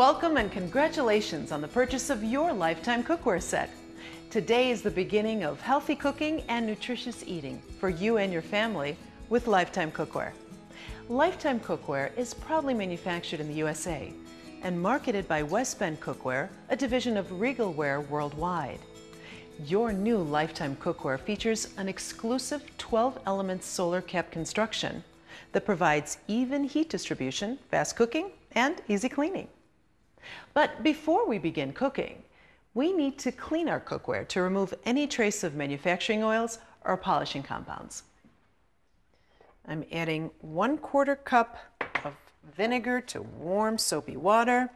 Welcome and congratulations on the purchase of your lifetime cookware set. Today is the beginning of healthy cooking and nutritious eating for you and your family with Lifetime Cookware. Lifetime Cookware is proudly manufactured in the USA and marketed by West Bend Cookware, a division of Regalware worldwide. Your new Lifetime Cookware features an exclusive 12-element solar cap construction that provides even heat distribution, fast cooking, and easy cleaning. But before we begin cooking, we need to clean our cookware to remove any trace of manufacturing oils or polishing compounds. I'm adding one quarter cup of vinegar to warm soapy water.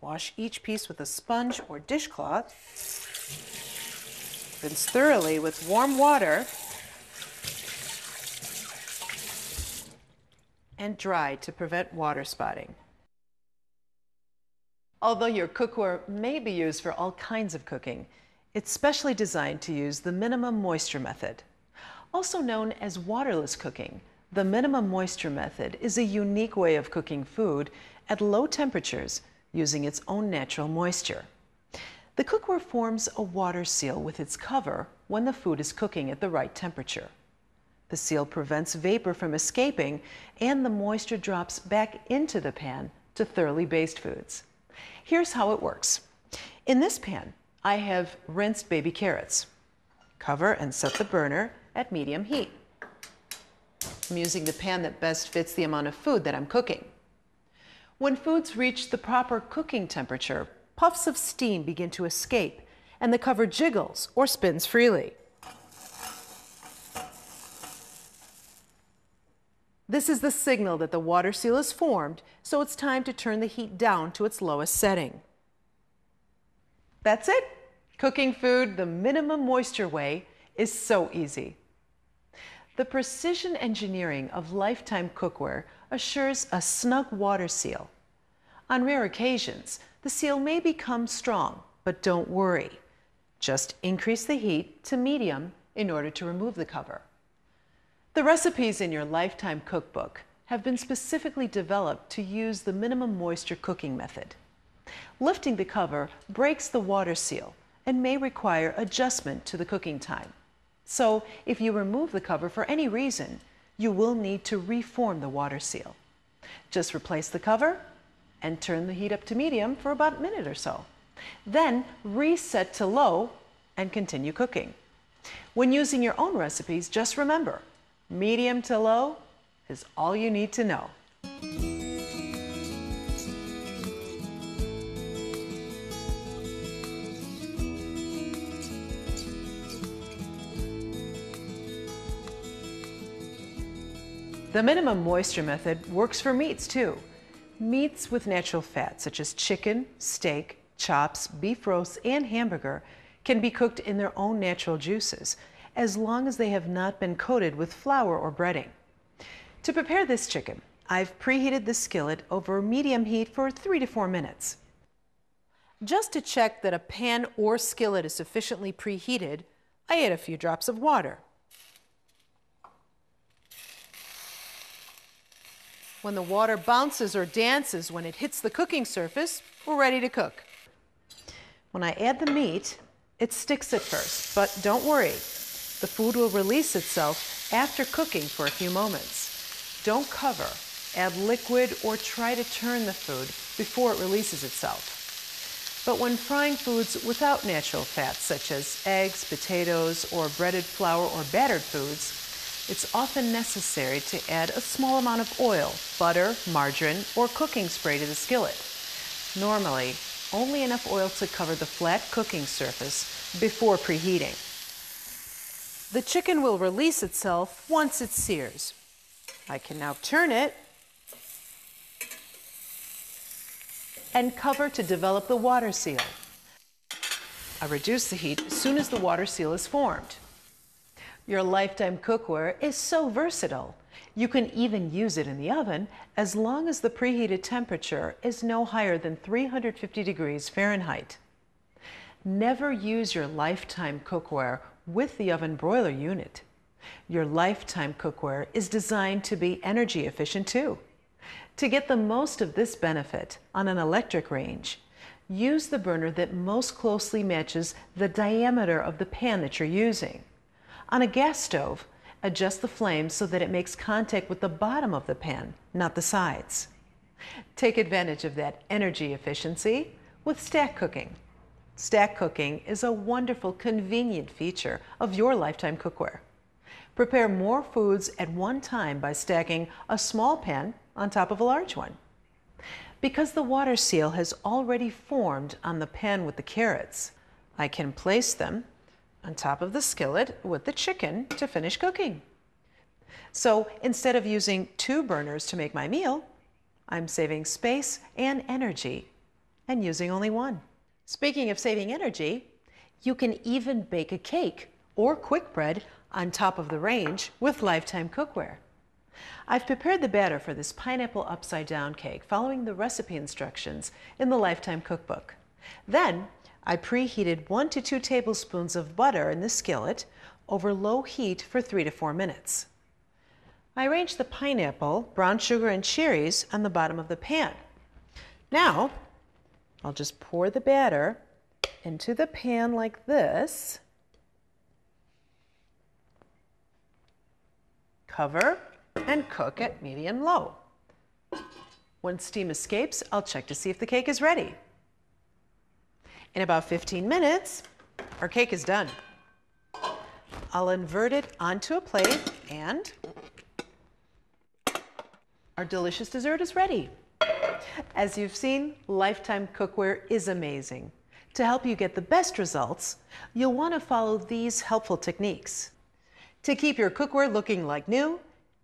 Wash each piece with a sponge or dishcloth. Rinse thoroughly with warm water and dry to prevent water spotting. Although your cookware may be used for all kinds of cooking, it's specially designed to use the minimum moisture method. Also known as waterless cooking, the minimum moisture method is a unique way of cooking food at low temperatures using its own natural moisture. The cookware forms a water seal with its cover when the food is cooking at the right temperature. The seal prevents vapor from escaping and the moisture drops back into the pan to thoroughly baste foods. Here's how it works. In this pan, I have rinsed baby carrots. Cover and set the burner at medium heat. I'm using the pan that best fits the amount of food that I'm cooking. When foods reach the proper cooking temperature, puffs of steam begin to escape and the cover jiggles or spins freely. This is the signal that the water seal is formed, so it's time to turn the heat down to its lowest setting. That's it. Cooking food the minimum moisture way is so easy. The precision engineering of lifetime cookware assures a snug water seal. On rare occasions, the seal may become strong, but don't worry. Just increase the heat to medium in order to remove the cover. The recipes in your lifetime cookbook have been specifically developed to use the minimum moisture cooking method. Lifting the cover breaks the water seal and may require adjustment to the cooking time. So if you remove the cover for any reason, you will need to reform the water seal. Just replace the cover and turn the heat up to medium for about a minute or so. Then reset to low and continue cooking. When using your own recipes, just remember, medium to low is all you need to know. The minimum moisture method works for meats too. Meats with natural fat, such as chicken, steak, chops, beef roast, and hamburger, can be cooked in their own natural juices as long as they have not been coated with flour or breading. To prepare this chicken, I've preheated the skillet over medium heat for three to four minutes. Just to check that a pan or skillet is sufficiently preheated, I add a few drops of water. When the water bounces or dances when it hits the cooking surface, we're ready to cook. When I add the meat, it sticks at first, but don't worry, the food will release itself after cooking for a few moments. Don't cover. Add liquid or try to turn the food before it releases itself. But when frying foods without natural fats, such as eggs, potatoes, or breaded flour or battered foods, it's often necessary to add a small amount of oil, butter, margarine, or cooking spray to the skillet. Normally, only enough oil to cover the flat cooking surface before preheating. The chicken will release itself once it sears. I can now turn it and cover to develop the water seal. I reduce the heat as soon as the water seal is formed. Your lifetime cookware is so versatile. You can even use it in the oven as long as the preheated temperature is no higher than 350 degrees Fahrenheit. Never use your lifetime cookware with the oven broiler unit. Your lifetime cookware is designed to be energy efficient too. To get the most of this benefit on an electric range, use the burner that most closely matches the diameter of the pan that you're using. On a gas stove, adjust the flame so that it makes contact with the bottom of the pan, not the sides. Take advantage of that energy efficiency with stack cooking. Stack cooking is a wonderful, convenient feature of your lifetime cookware. Prepare more foods at one time by stacking a small pan on top of a large one. Because the water seal has already formed on the pan with the carrots, I can place them on top of the skillet with the chicken to finish cooking. So instead of using two burners to make my meal, I'm saving space and energy and using only one. Speaking of saving energy, you can even bake a cake or quick bread on top of the range with Lifetime Cookware. I've prepared the batter for this pineapple upside down cake following the recipe instructions in the Lifetime Cookbook. Then I preheated one to two tablespoons of butter in the skillet over low heat for three to four minutes. I arranged the pineapple, brown sugar, and cherries on the bottom of the pan. Now I'll just pour the batter into the pan like this. Cover and cook at medium low. When steam escapes, I'll check to see if the cake is ready. In about 15 minutes, our cake is done. I'll invert it onto a plate and our delicious dessert is ready. As you've seen, Lifetime Cookware is amazing. To help you get the best results, you'll want to follow these helpful techniques. To keep your cookware looking like new,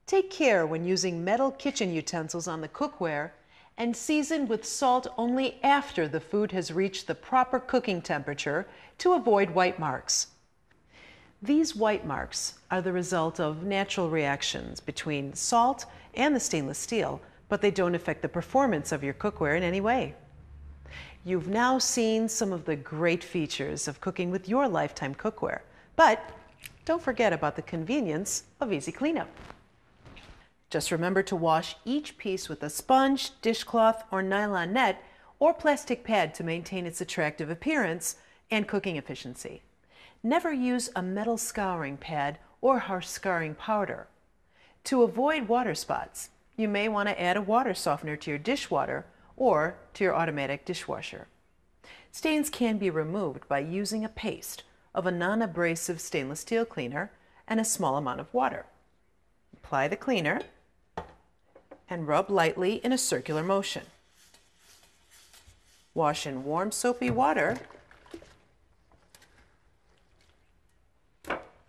take care when using metal kitchen utensils on the cookware and season with salt only after the food has reached the proper cooking temperature to avoid white marks. These white marks are the result of natural reactions between salt and the stainless steel, but they don't affect the performance of your cookware in any way. You've now seen some of the great features of cooking with your lifetime cookware, but don't forget about the convenience of easy cleanup. Just remember to wash each piece with a sponge, dishcloth, or nylon net or plastic pad to maintain its attractive appearance and cooking efficiency. Never use a metal scouring pad or harsh scouring powder. To avoid water spots, you may want to add a water softener to your dishwater or to your automatic dishwasher. Stains can be removed by using a paste of a non-abrasive stainless steel cleaner and a small amount of water. Apply the cleaner and rub lightly in a circular motion. Wash in warm soapy water.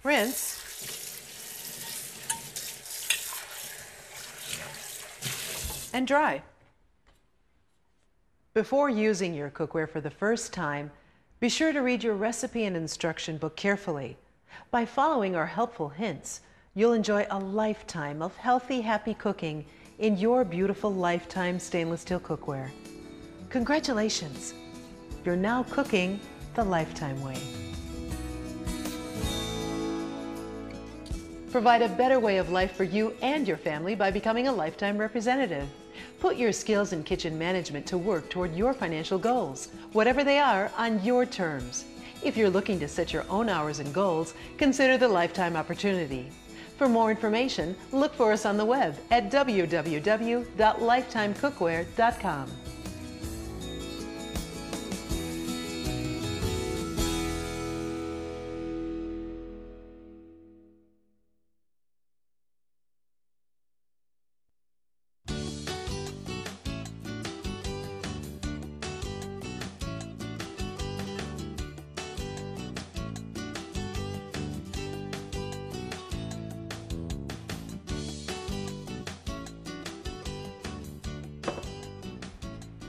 Rinse and dry. Before using your cookware for the first time, be sure to read your recipe and instruction book carefully. By following our helpful hints, you'll enjoy a lifetime of healthy, happy cooking in your beautiful lifetime stainless steel cookware. Congratulations! You're now cooking the lifetime way. Provide a better way of life for you and your family by becoming a lifetime representative. Put your skills in kitchen management to work toward your financial goals, whatever they are, on your terms. If you're looking to set your own hours and goals, consider the lifetime opportunity. For more information, look for us on the web at www.lifetimecookware.com.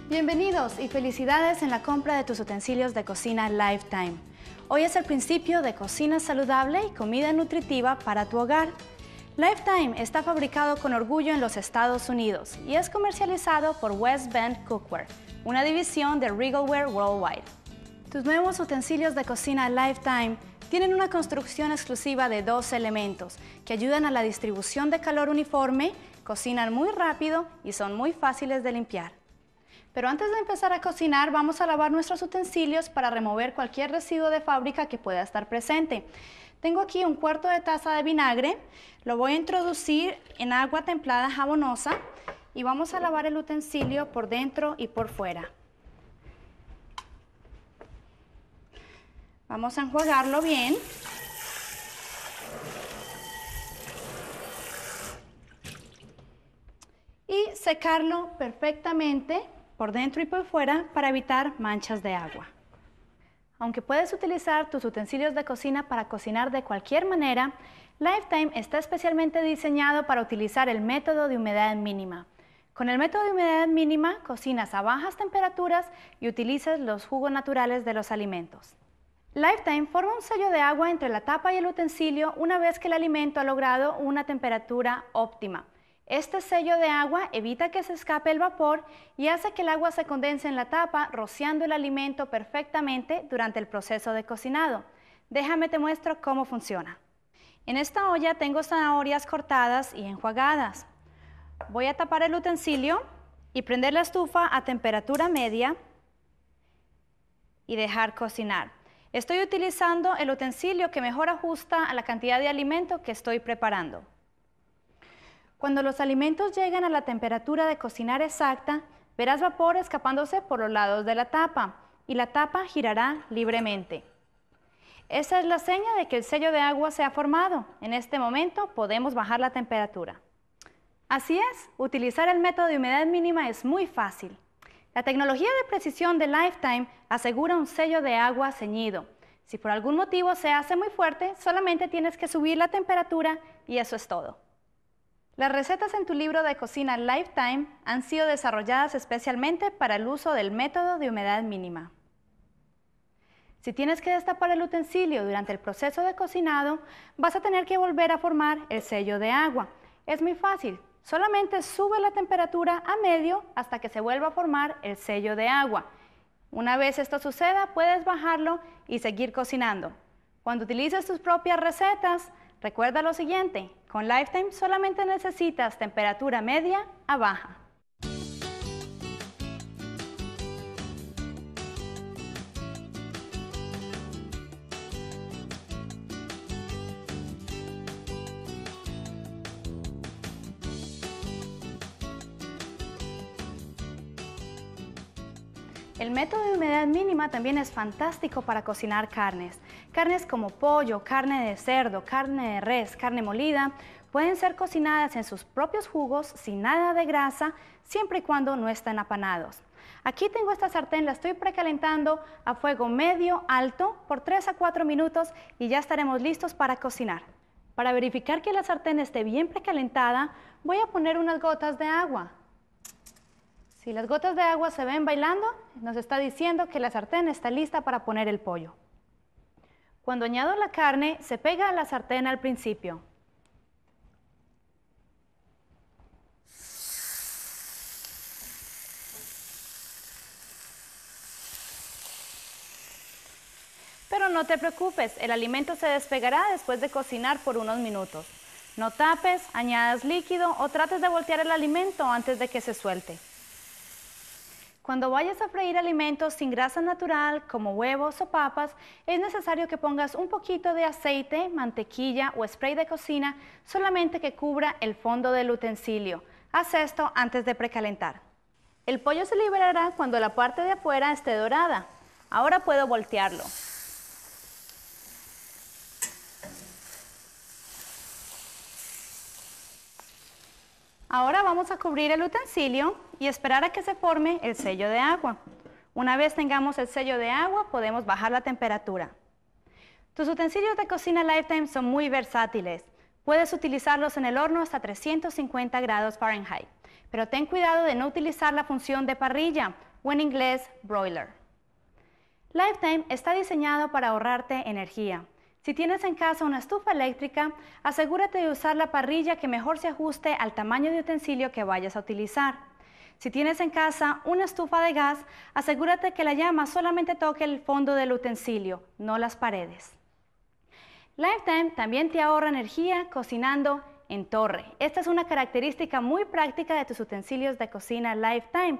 Bienvenidos y felicidades en la compra de tus utensilios de cocina Lifetime. Hoy es el principio de cocina saludable y comida nutritiva para tu hogar. Lifetime está fabricado con orgullo en los Estados Unidos y es comercializado por West Bend Cookware, una división de Regalware Worldwide. Tus nuevos utensilios de cocina Lifetime tienen una construcción exclusiva de dos elementos que ayudan a la distribución de calor uniforme, cocinan muy rápido y son muy fáciles de limpiar. Pero antes de empezar a cocinar, vamos a lavar nuestros utensilios para remover cualquier residuo de fábrica que pueda estar presente. Tengo aquí un cuarto de taza de vinagre, lo voy a introducir en agua templada jabonosa y vamos a lavar el utensilio por dentro y por fuera. Vamos a enjuagarlo bien. Y secarlo perfectamente por dentro y por fuera para evitar manchas de agua. Aunque puedes utilizar tus utensilios de cocina para cocinar de cualquier manera, Lifetime está especialmente diseñado para utilizar el método de humedad mínima. Con el método de humedad mínima, cocinas a bajas temperaturas y utilizas los jugos naturales de los alimentos. Lifetime forma un sello de agua entre la tapa y el utensilio una vez que el alimento ha logrado una temperatura óptima. Este sello de agua evita que se escape el vapor y hace que el agua se condense en la tapa, rociando el alimento perfectamente durante el proceso de cocinado. Déjame te muestro cómo funciona. En esta olla tengo zanahorias cortadas y enjuagadas. Voy a tapar el utensilio y prender la estufa a temperatura media y dejar cocinar. Estoy utilizando el utensilio que mejor ajusta a la cantidad de alimento que estoy preparando. Cuando los alimentos llegan a la temperatura de cocinar exacta, verás vapor escapándose por los lados de la tapa y la tapa girará libremente. Esa es la seña de que el sello de agua se ha formado. En este momento podemos bajar la temperatura. Así es, utilizar el método de humedad mínima es muy fácil. La tecnología de precisión de Lifetime asegura un sello de agua ceñido. Si por algún motivo se hace muy fuerte, solamente tienes que subir la temperatura y eso es todo. Las recetas en tu libro de cocina Lifetime han sido desarrolladas especialmente para el uso del método de humedad mínima. Si tienes que destapar el utensilio durante el proceso de cocinado, vas a tener que volver a formar el sello de agua. Es muy fácil, solamente sube la temperatura a medio hasta que se vuelva a formar el sello de agua. Una vez esto suceda, puedes bajarlo y seguir cocinando. Cuando utilices tus propias recetas, recuerda lo siguiente, con Lifetime solamente necesitas temperatura media a baja. El método de humedad mínima también es fantástico para cocinar carnes. Carnes como pollo, carne de cerdo, carne de res, carne molida, pueden ser cocinadas en sus propios jugos sin nada de grasa, siempre y cuando no estén apanados. Aquí tengo esta sartén, la estoy precalentando a fuego medio alto por 3 a 4 minutos y ya estaremos listos para cocinar. Para verificar que la sartén esté bien precalentada, voy a poner unas gotas de agua. Si las gotas de agua se ven bailando, nos está diciendo que la sartén está lista para poner el pollo. Cuando añado la carne, se pega a la sartén al principio. Pero no te preocupes, el alimento se despegará después de cocinar por unos minutos. No tapes, añadas líquido o trates de voltear el alimento antes de que se suelte. Cuando vayas a freír alimentos sin grasa natural, como huevos o papas, es necesario que pongas un poquito de aceite, mantequilla o spray de cocina, solamente que cubra el fondo del utensilio. Haz esto antes de precalentar. El pollo se liberará cuando la parte de afuera esté dorada. Ahora puedo voltearlo. Ahora vamos a cubrir el utensilio y esperar a que se forme el sello de agua. Una vez tengamos el sello de agua, podemos bajar la temperatura. Tus utensilios de cocina Lifetime son muy versátiles. Puedes utilizarlos en el horno hasta 350 grados Fahrenheit, pero ten cuidado de no utilizar la función de parrilla, o en inglés, broiler. Lifetime está diseñado para ahorrarte energía. Si tienes en casa una estufa eléctrica, asegúrate de usar la parrilla que mejor se ajuste al tamaño de utensilio que vayas a utilizar. Si tienes en casa una estufa de gas, asegúrate que la llama solamente toque el fondo del utensilio, no las paredes. Lifetime también te ahorra energía cocinando en torre. Esta es una característica muy práctica de tus utensilios de cocina Lifetime